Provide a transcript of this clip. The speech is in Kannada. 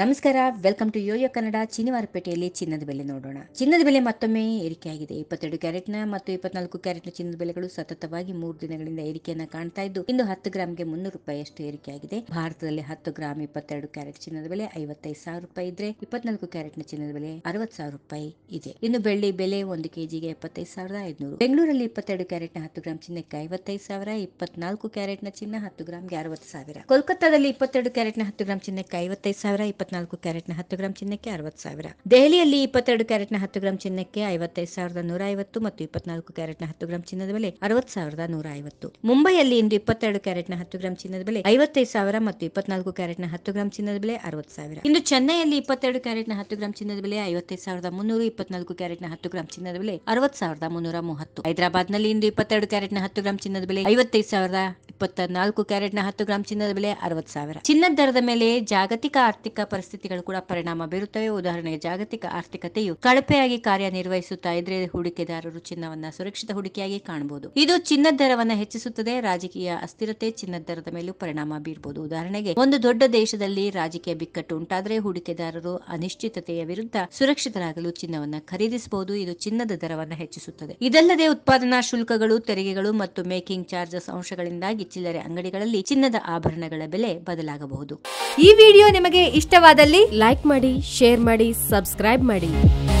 ನಮಸ್ಕಾರ ವೆಲ್ಕಮ್ ಟು ಯೋಯೋ ಕನ್ನಡ ಚಿನಿವಾರಪೇಟೆಯಲ್ಲಿ ಚಿನ್ನದ ಬೆಲೆ ನೋಡೋಣ ಚಿನ್ನದ ಬೆಲೆ ಮತ್ತೊಮ್ಮೆ ಏರಿಕೆಯಾಗಿದೆ ಇಪ್ಪತ್ತೆರಡು ಕ್ಯಾರೆಟ್ನ ಮತ್ತು ಇಪ್ಪತ್ನಾಲ್ಕು ಕ್ಯಾರೆಟ್ನ ಚಿನ್ನದ ಬೆಲೆಗಳು ಸತತವಾಗಿ ಮೂರು ದಿನಗಳಿಂದ ಏರಿಕೆಯನ್ನು ಕಾಣ್ತಾ ಇದ್ದು ಇಂದು ಹತ್ತು ಗ್ರಾಮ್ಗೆ ಮುನ್ನೂರು ರೂಪಾಯಿಯಷ್ಟು ಏರಿಕೆಯಾಗಿದೆ ಭಾರತದಲ್ಲಿ ಹತ್ತು ಗ್ರಾಮ್ ಇಪ್ಪತ್ತೆರಡು ಕ್ಯಾರೆಟ್ ಚಿನ್ನದ ಬೆಲೆ ಐವತ್ತೈದು ಸಾವಿರ ರೂಪಾಯಿ ಇದ್ರೆ ಇಪ್ಪತ್ನಾಲ್ಕು ಕ್ಯಾರೆಟ್ನ ಚಿನ್ನದ ಬೆಲೆ ಅರವತ್ತು ಸಾವಿರ ರೂಪಾಯಿ ಇದೆ ಇನ್ನು ಬೆಳ್ಳಿ ಬೆಲೆ ಒಂದು ಕೆಜಿಗೆ ಎಪ್ಪತ್ತೈದು ಸಾವಿರದ ಐದುನೂರು ಬೆಂಗಳೂರಲ್ಲಿ ಇಪ್ಪತ್ತೆರಡು ಕ್ಯಾರೆಟ್ನ ಹತ್ತು ಗ್ರಾಮ್ ಚಿನ್ನಕ್ಕೆ ಐವತ್ತೈದು ಸಾವಿರ ಇಪ್ಪತ್ನಾಲ್ಕು ಕ್ಯಾರೆಟ್ನ ಚಿನ್ನ ಹತ್ತು ಗ್ರಾಮ್ಗೆ ಅರವತ್ತು ಸಾವಿರ ಕೋಲ್ಕತ್ತಾದಲ್ಲಿ ಇಪ್ಪತ್ತೆರಡು ಕ್ಯಾರೆಟ್ನ ಹತ್ತು ಗ್ರಾಮ್ ಚಿನ್ನಕ್ಕೆ ಐವತ್ತೈದು ಸಾವಿರ ಇಪ್ಪತ್ತು ಇಪ್ಪತ್ನಾಲ್ಕು ಕ್ಯಾರೆಟ್ನ ಹತ್ತು ಗ್ರಾಂ ಚಿನ್ನಕ್ಕೆ ಅರವತ್ತು ಸಾವಿರ ದೆಹಲಿಯಲ್ಲಿ ಇಪ್ಪತ್ತೆರಡು ಕ್ಯಾರೆಟ್ನ ಹತ್ತು ಗ್ರಾಂ ಚಿನ್ನಕ್ಕೆ ಐವತ್ತೈದು ಸಾವಿರದ ನೂರ ಐವತ್ತು ಮತ್ತು ಇಪ್ಪತ್ನಾಲ್ಕು ಕ್ಯಾರೆಟ್ನ ಹತ್ತು ಗ್ರಾಂ ಚಿನ್ನದ ಬೆಲೆ ಅರವತ್ತು ಸಾವಿರದ ನೂರ ಐವತ್ತು ಮುಂಬೈಯಲ್ಲಿ ಇಂದು ಇಪ್ಪತ್ತೆರಡು ಕ್ಯಾರೆಟ್ನ ಹತ್ತು ಗ್ರಾಂ ಚಿನ್ನದ ಬೆಲೆ ಐವತ್ತೈದು ಸಾವಿರ ಮತ್ತು ಇಪ್ಪತ್ನಾಲ್ಕು ಕ್ಯಾರೆಟ್ನ ಹತ್ತು ಗ್ರಾಂ ಚಿನ್ನದ ಬೆಲೆ ಅರವತ್ತು ಸಾವಿರ ಇಂದು ಚೆನ್ನೈಯಲ್ಲಿ ಇಪ್ಪತ್ತೆರಡು ಕ್ಯಾರೆಟ್ನ ಹತ್ತು ಗ್ರಾಂ ಚಿನ್ನದ ಬೆಲೆ ಐವತ್ತೈದು ಸಾವಿರದ ಮುನ್ನೂರು ಇಪ್ಪತ್ನಾಲ್ಕು ಕ್ಯಾರೆಟ್ನ ಹತ್ತು ಗ್ರಾಂ ಚಿನ್ನದ ಬೆಲೆ ಅರವತ್ತು ಸಾವಿರದ ಮುನ್ನೂರ ಮೂವತ್ತು ಹೈದರಾಬಾದ್ನಲ್ಲಿ ಇಂದು ಇಪ್ಪತ್ತೆರಡು ಕ್ಯಾರೆಟ್ನ ಹತ್ತು ಗ್ರಾಂ ಚಿನ್ನದ ಬೆಲೆ ಐವತ್ತೈದು ಸಾವಿರದ ಇಪ್ಪತ್ತ ನಾಲ್ಕು ಕ್ಯಾರೆಟ್ನ ಹತ್ತು ಗ್ರಾಂ ಚಿನ್ನದ ಬೆಲೆ ಅರವತ್ತು ಸಾವಿರ ಚಿನ್ನದ ದರದ ಮೇಲೆ ಜಾಗತಿಕ ಆರ್ಥಿಕ ಪರಿಸ್ಥಿತಿಗಳು ಕೂಡ ಪರಿಣಾಮ ಬೀರುತ್ತವೆ ಉದಾಹರಣೆಗೆ ಜಾಗತಿಕ ಆರ್ಥಿಕತೆಯು ಕಳಪೆಯಾಗಿ ಕಾರ್ಯನಿರ್ವಹಿಸುತ್ತಾ ಇದ್ರೆ ಹೂಡಿಕೆದಾರರು ಚಿನ್ನವನ್ನ ಸುರಕ್ಷಿತ ಹೂಡಿಕೆಯಾಗಿ ಕಾಣಬಹುದು ಇದು ಚಿನ್ನದ ದರವನ್ನು ಹೆಚ್ಚಿಸುತ್ತದೆ ರಾಜಕೀಯ ಅಸ್ಥಿರತೆ ಚಿನ್ನದ ದರದ ಮೇಲೂ ಪರಿಣಾಮ ಬೀರಬಹುದು ಉದಾಹರಣೆಗೆ ಒಂದು ದೊಡ್ಡ ದೇಶದಲ್ಲಿ ರಾಜಕೀಯ ಬಿಕ್ಕಟ್ಟು ಉಂಟಾದರೆ ಹೂಡಿಕೆದಾರರು ಅನಿಶ್ಚಿತತೆಯ ವಿರುದ್ಧ ಸುರಕ್ಷಿತರಾಗಲು ಚಿನ್ನವನ್ನ ಖರೀದಿಸಬಹುದು ಇದು ಚಿನ್ನದ ದರವನ್ನು ಹೆಚ್ಚಿಸುತ್ತದೆ ಇದಲ್ಲದೆ ಉತ್ಪಾದನಾ ಶುಲ್ಕಗಳು ತೆರಿಗೆಗಳು ಮತ್ತು ಮೇಕಿಂಗ್ ಚಾರ್ಜಸ್ ಅಂಶಗಳಿಂದಾಗಿ ಚಿಲ್ಲರೆ ಅಂಗಡಿಗಳಲ್ಲಿ ಚಿನ್ನದ ಆಭರಣಗಳ ಬೆಲೆ ಬದಲಾಗಬಹುದು ಈ ವಿಡಿಯೋ ನಿಮಗೆ ಇಷ್ಟವಾದಲ್ಲಿ ಲೈಕ್ ಮಾಡಿ ಶೇರ್ ಮಾಡಿ ಸಬ್ಸ್ಕ್ರೈಬ್ ಮಾಡಿ